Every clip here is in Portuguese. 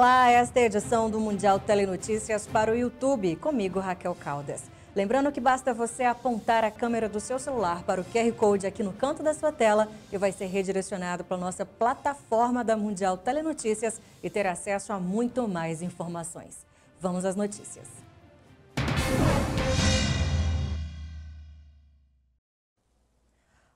Olá, esta é a edição do Mundial Telenotícias para o YouTube, comigo Raquel Caldas. Lembrando que basta você apontar a câmera do seu celular para o QR Code aqui no canto da sua tela e vai ser redirecionado para a nossa plataforma da Mundial Telenotícias e ter acesso a muito mais informações. Vamos às notícias.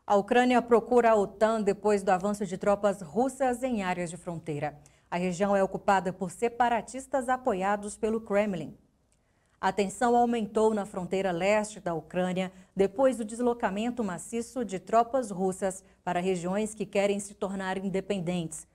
A Ucrânia procura a OTAN depois do avanço de tropas russas em áreas de fronteira. A região é ocupada por separatistas apoiados pelo Kremlin. A tensão aumentou na fronteira leste da Ucrânia depois do deslocamento maciço de tropas russas para regiões que querem se tornar independentes.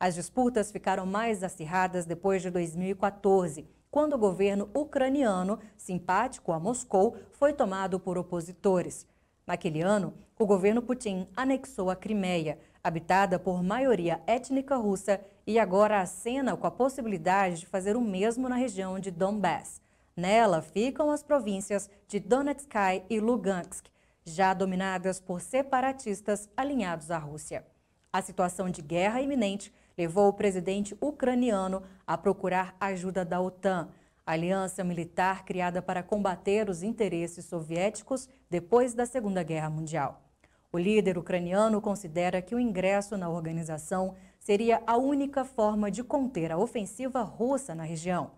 As disputas ficaram mais acirradas depois de 2014, quando o governo ucraniano, simpático a Moscou, foi tomado por opositores. Naquele ano, o governo Putin anexou a Crimeia, habitada por maioria étnica russa, e agora acena com a possibilidade de fazer o mesmo na região de Donbass. Nela ficam as províncias de Donetsk e Lugansk, já dominadas por separatistas alinhados à Rússia. A situação de guerra iminente levou o presidente ucraniano a procurar ajuda da OTAN, aliança militar criada para combater os interesses soviéticos depois da Segunda Guerra Mundial. O líder ucraniano considera que o ingresso na organização seria a única forma de conter a ofensiva russa na região.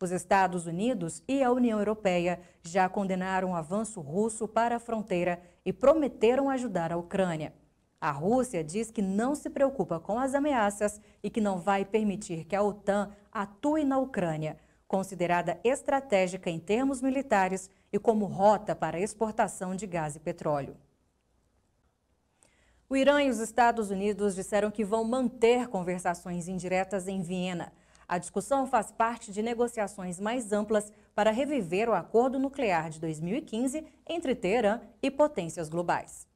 Os Estados Unidos e a União Europeia já condenaram o avanço russo para a fronteira e prometeram ajudar a Ucrânia. A Rússia diz que não se preocupa com as ameaças e que não vai permitir que a OTAN atue na Ucrânia, considerada estratégica em termos militares e como rota para exportação de gás e petróleo. O Irã e os Estados Unidos disseram que vão manter conversações indiretas em Viena. A discussão faz parte de negociações mais amplas para reviver o acordo nuclear de 2015 entre Teherã e potências globais.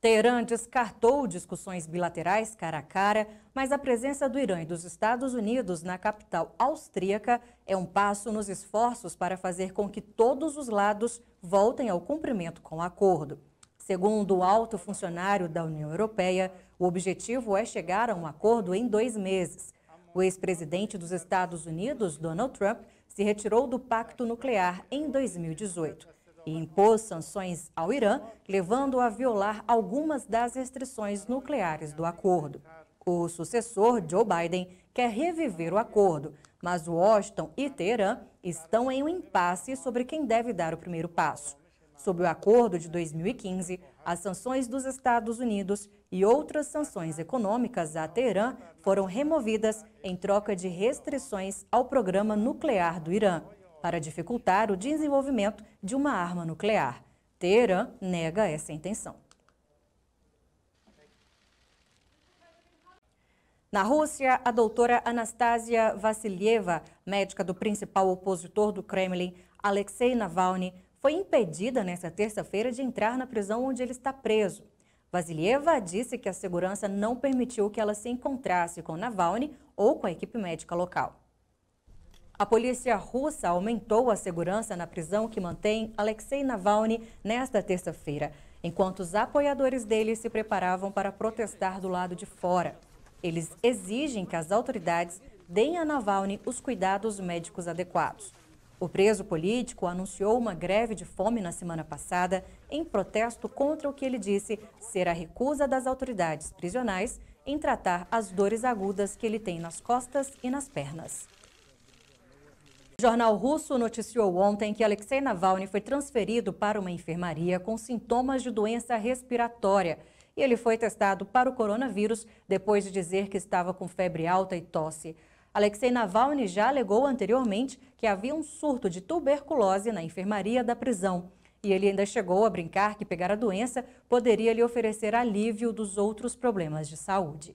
Teherã descartou discussões bilaterais cara a cara, mas a presença do Irã e dos Estados Unidos na capital austríaca é um passo nos esforços para fazer com que todos os lados voltem ao cumprimento com o acordo. Segundo o alto funcionário da União Europeia, o objetivo é chegar a um acordo em dois meses. O ex-presidente dos Estados Unidos, Donald Trump, se retirou do pacto nuclear em 2018 e impôs sanções ao Irã, levando a violar algumas das restrições nucleares do acordo. O sucessor, Joe Biden, quer reviver o acordo, mas Washington e Teherã estão em um impasse sobre quem deve dar o primeiro passo sob o acordo de 2015, as sanções dos Estados Unidos e outras sanções econômicas a Teherã foram removidas em troca de restrições ao programa nuclear do Irã, para dificultar o desenvolvimento de uma arma nuclear. Teherã nega essa intenção. Na Rússia, a doutora Anastasia Vassilieva, médica do principal opositor do Kremlin, Alexei Navalny, foi impedida nesta terça-feira de entrar na prisão onde ele está preso. Vasilieva disse que a segurança não permitiu que ela se encontrasse com Navalny ou com a equipe médica local. A polícia russa aumentou a segurança na prisão que mantém Alexei Navalny nesta terça-feira, enquanto os apoiadores dele se preparavam para protestar do lado de fora. Eles exigem que as autoridades deem a Navalny os cuidados médicos adequados. O preso político anunciou uma greve de fome na semana passada em protesto contra o que ele disse ser a recusa das autoridades prisionais em tratar as dores agudas que ele tem nas costas e nas pernas. O jornal russo noticiou ontem que Alexei Navalny foi transferido para uma enfermaria com sintomas de doença respiratória. E ele foi testado para o coronavírus depois de dizer que estava com febre alta e tosse. Alexei Navalny já alegou anteriormente que havia um surto de tuberculose na enfermaria da prisão. E ele ainda chegou a brincar que pegar a doença poderia lhe oferecer alívio dos outros problemas de saúde.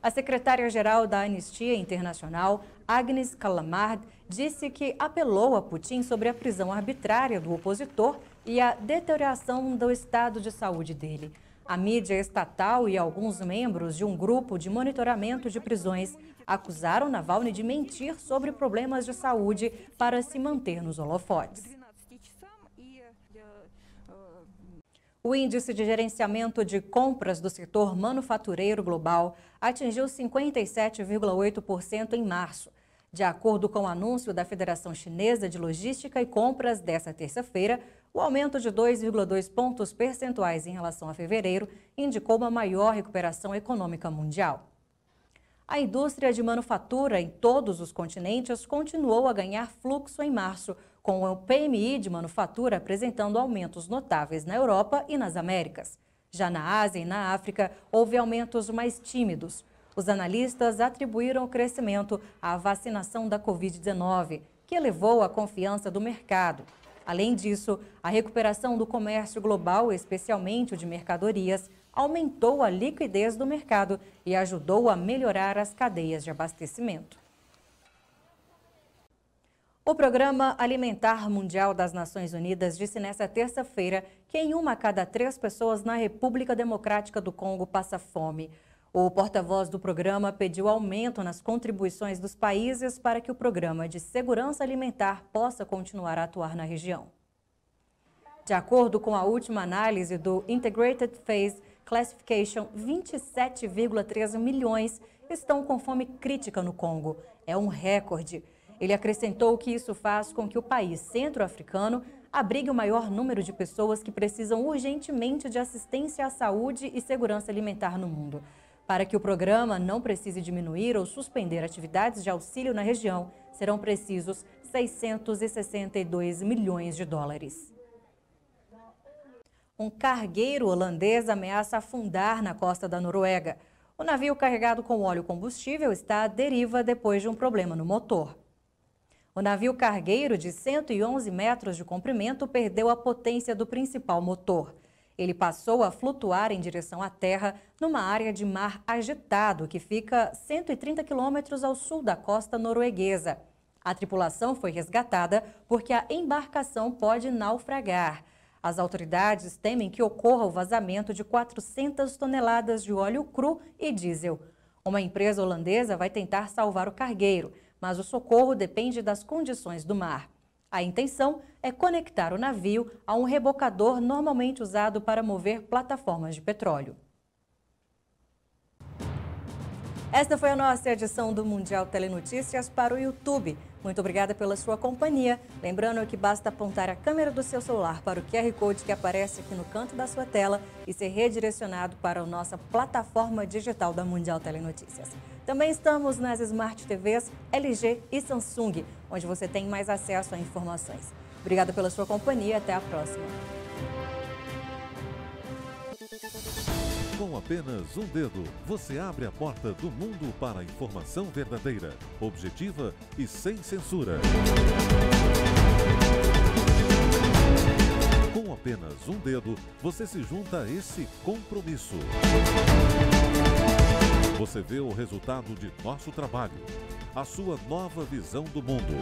A secretária-geral da Anistia Internacional, Agnes Calamard, disse que apelou a Putin sobre a prisão arbitrária do opositor e a deterioração do estado de saúde dele. A mídia estatal e alguns membros de um grupo de monitoramento de prisões acusaram Navalny de mentir sobre problemas de saúde para se manter nos holofotes. O índice de gerenciamento de compras do setor manufatureiro global atingiu 57,8% em março. De acordo com o anúncio da Federação Chinesa de Logística e Compras dessa terça-feira, o aumento de 2,2 pontos percentuais em relação a fevereiro indicou uma maior recuperação econômica mundial. A indústria de manufatura em todos os continentes continuou a ganhar fluxo em março, com o PMI de manufatura apresentando aumentos notáveis na Europa e nas Américas. Já na Ásia e na África, houve aumentos mais tímidos. Os analistas atribuíram o crescimento à vacinação da Covid-19, que elevou a confiança do mercado, Além disso, a recuperação do comércio global, especialmente o de mercadorias, aumentou a liquidez do mercado e ajudou a melhorar as cadeias de abastecimento. O Programa Alimentar Mundial das Nações Unidas disse nesta terça-feira que em uma a cada três pessoas na República Democrática do Congo passa fome. O porta-voz do programa pediu aumento nas contribuições dos países para que o programa de segurança alimentar possa continuar a atuar na região. De acordo com a última análise do Integrated Phase Classification, 27,3 milhões estão com fome crítica no Congo. É um recorde. Ele acrescentou que isso faz com que o país centro-africano abrigue o maior número de pessoas que precisam urgentemente de assistência à saúde e segurança alimentar no mundo. Para que o programa não precise diminuir ou suspender atividades de auxílio na região, serão precisos 662 milhões de dólares. Um cargueiro holandês ameaça afundar na costa da Noruega. O navio carregado com óleo combustível está à deriva depois de um problema no motor. O navio cargueiro de 111 metros de comprimento perdeu a potência do principal motor. Ele passou a flutuar em direção à Terra numa área de mar agitado que fica 130 quilômetros ao sul da costa norueguesa. A tripulação foi resgatada porque a embarcação pode naufragar. As autoridades temem que ocorra o vazamento de 400 toneladas de óleo cru e diesel. Uma empresa holandesa vai tentar salvar o cargueiro, mas o socorro depende das condições do mar. A intenção é conectar o navio a um rebocador normalmente usado para mover plataformas de petróleo. Esta foi a nossa edição do Mundial Telenotícias para o YouTube. Muito obrigada pela sua companhia. Lembrando que basta apontar a câmera do seu celular para o QR Code que aparece aqui no canto da sua tela e ser redirecionado para a nossa plataforma digital da Mundial Telenotícias. Também estamos nas Smart TVs LG e Samsung onde você tem mais acesso a informações. Obrigada pela sua companhia, até a próxima. Com apenas um dedo, você abre a porta do mundo para a informação verdadeira, objetiva e sem censura. Com apenas um dedo, você se junta a esse compromisso. Você vê o resultado de nosso trabalho a sua nova visão do mundo.